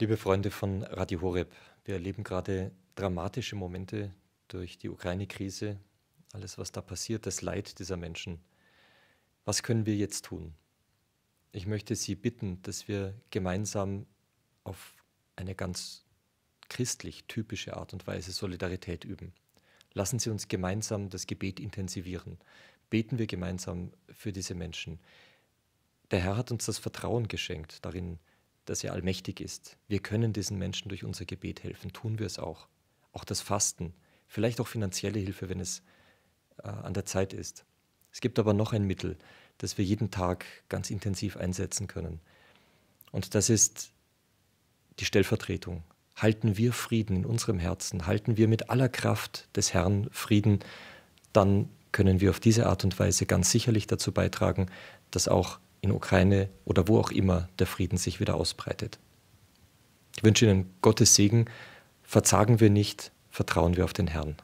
Liebe Freunde von Radio Horeb, wir erleben gerade dramatische Momente durch die Ukraine-Krise, alles, was da passiert, das Leid dieser Menschen. Was können wir jetzt tun? Ich möchte Sie bitten, dass wir gemeinsam auf eine ganz christlich typische Art und Weise Solidarität üben. Lassen Sie uns gemeinsam das Gebet intensivieren. Beten wir gemeinsam für diese Menschen. Der Herr hat uns das Vertrauen geschenkt, darin, dass er allmächtig ist. Wir können diesen Menschen durch unser Gebet helfen, tun wir es auch. Auch das Fasten, vielleicht auch finanzielle Hilfe, wenn es äh, an der Zeit ist. Es gibt aber noch ein Mittel, das wir jeden Tag ganz intensiv einsetzen können. Und das ist die Stellvertretung. Halten wir Frieden in unserem Herzen, halten wir mit aller Kraft des Herrn Frieden, dann können wir auf diese Art und Weise ganz sicherlich dazu beitragen, dass auch in Ukraine oder wo auch immer der Frieden sich wieder ausbreitet. Ich wünsche Ihnen Gottes Segen. Verzagen wir nicht, vertrauen wir auf den Herrn.